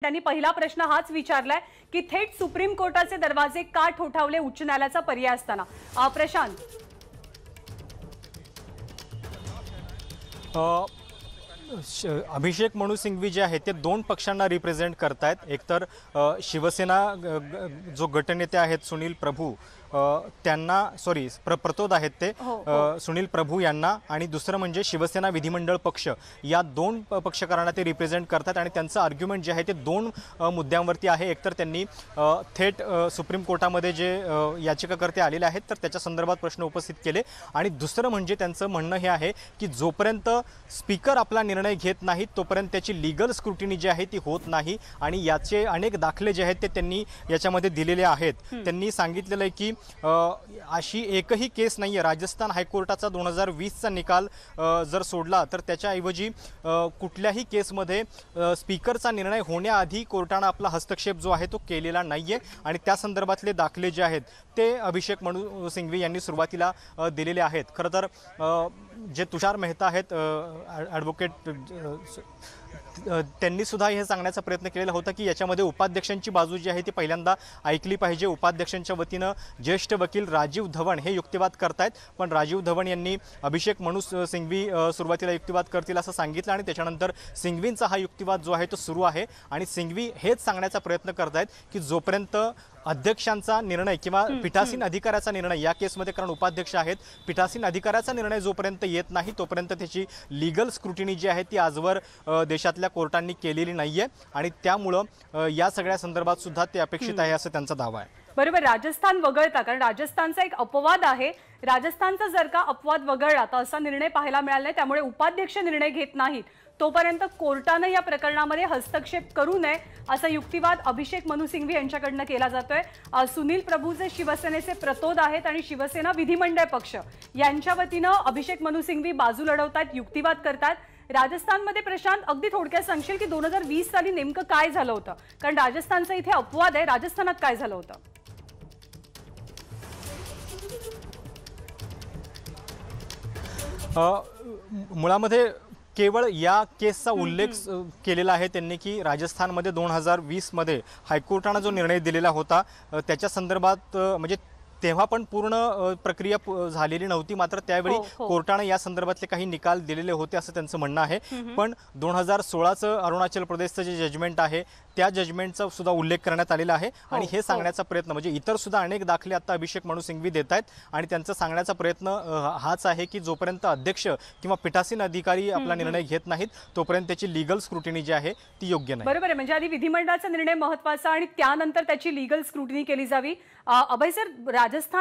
त्यांनी पहिला प्रश्न हाच विचारलाय की थेट सुप्रीम कोर्टाचे दरवाजे का ठोठावले उच्च न्यायालयाचा पर्याय असताना प्रशांत अभिषेक मनु सिंघवी जे आहेत ते दोन पक्षांना रिप्रेझेंट करतायत एकतर शिवसेना जो गटनेते आहेत सुनील प्रभू त्यांना सॉरी प्र प्रतोद आहेत ते हो, हो. सुनील प्रभू यांना आणि दुसरं म्हणजे शिवसेना विधिमंडळ पक्ष या दोन पक्षकारांना ते रिप्रेझेंट करतात आणि त्यांचं आर्ग्युमेंट जे आहे ते दोन मुद्द्यांवरती आहे एकतर त्यांनी थेट सुप्रीम कोर्टामध्ये जे याचिकाकर्ते आलेले आहेत तर त्याच्या संदर्भात प्रश्न उपस्थित केले आणि दुसरं म्हणजे त्यांचं म्हणणं हे आहे की जोपर्यंत स्पीकर आपला निर्णय घेत नाहीत तोपर्यंत त्याची लिगल स्क्रुटिनी जी आहे ती होत नाही आणि याचे अनेक दाखले जे आहेत ते त्यांनी याच्यामध्ये दिलेले आहेत त्यांनी सांगितलेलं आहे की अशी एकही केस नाही आहे राजस्थान हायकोर्टाचा दोन हजार वीसचा निकाल जर सोडला तर त्याच्याऐवजी कुठल्याही केसमध्ये स्पीकरचा निर्णय होण्याआधी कोर्टानं आपला हस्तक्षेप जो आहे तो केलेला नाही आहे आणि त्या संदर्भातले दाखले जे आहेत ते अभिषेक मनु सिंघवी यांनी सुरुवातीला दिलेले आहेत खरं तर जे तुषार मेहता आहेत ॲडव्होकेट त्यांनीसुद्धा हे सांगण्याचा प्रयत्न केलेला होता की याच्यामध्ये उपाध्यक्षांची बाजू जी आहे ती पहिल्यांदा ऐकली पाहिजे उपाध्यक्षांच्या वतीनं ज्येष्ठ वकील राजीव धवन हे युक्तिवाद करतायत पण राजीव धवन यांनी अभिषेक मनु सिंघवी सुरुवातीला युक्तिवाद करतील असं सांगितलं आणि त्याच्यानंतर सिंघवींचा हा युक्तिवाद जो आहे तो सुरू आहे आणि सिंघवी हेच सांगण्याचा प्रयत्न करतायत की जोपर्यंत अध्यक्षांचा निर्णय किंवा पीठासीन अधिकाऱ्याचा निर्णय या केसमध्ये कारण उपाध्यक्ष आहेत पीठासीन अधिकाऱ्याचा निर्णय जोपर्यंत येत नाही तोपर्यंत त्याची लिगल स्क्रुटिनी जी आहे ती आजवर देशातल्या कोर्टांनी केलेली नाही आहे आणि त्यामुळं या सगळ्या संदर्भात सुद्धा ते अपेक्षित आहे असं त्यांचा दावा आहे बरोबर राजस्थान वगळता कारण राजस्थानचा एक अपवाद आहे राजस्थानचा जर का अपवाद वगळला तर असा निर्णय पाहायला मिळाला नाही त्यामुळे उपाध्यक्ष निर्णय घेत नाहीत तोपर्यंत कोर्टानं या प्रकरणामध्ये हस्तक्षेप करू नये असा युक्तिवाद अभिषेक मनुसिंघवी सिंघवी यांच्याकडनं केला जातोय सुनील प्रभू जे शिवसेनेचे प्रतोद आहेत आणि शिवसेना विधिमंडळ पक्ष यांच्या वतीनं अभिषेक मनुसिंघवी सिंघवी बाजू लढवतात युक्तिवाद करतात राजस्थानमध्ये प्रशांत अगदी थोडक्यात सांगशील की दोन हजार वीस साली नेमकं काय झालं होतं कारण राजस्थानचा इथे अपवाद आहे राजस्थानात काय झालं होतं मुळामध्ये केवळ या केसचा उल्लेख केलेला आहे त्यांनी की राजस्थानमध्ये दोन हजार वीसमध्ये हायकोर्टानं जो निर्णय दिलेला होता त्याच्या संदर्भात म्हणजे तेव्हा पण पूर्ण प्रक्रिया झालेली नव्हती मात्र त्यावेळी हो, हो. कोर्टानं या संदर्भातले काही निकाल दिलेले होते असं त्यांचं म्हणणं आहे पण दोन हजार सोळाचं अरुणाचल प्रदेशचं जे जजमेंट आहे त्या जजमेंटचा सुद्धा उल्लेख करण्यात आलेला आहे हो, आणि हे सांगण्याचा प्रयत्न म्हणजे इतर सुद्धा अनेक दाखले आता अभिषेक मनु सिंघवी देत आहेत आणि त्यांचा सांगण्याचा प्रयत्न हाच आहे की जोपर्यंत अध्यक्ष किंवा पीठासीन अधिकारी आपला निर्णय घेत नाहीत तोपर्यंत त्याची लिगल स्क्रुटिनी जी आहे ती योग्य नाही बरोबर आहे म्हणजे आधी विधिमंडळाचा निर्णय महत्वाचा आणि त्यानंतर त्याची लिगल स्क्रुटिनी केली जावी अभय सर राजस्थान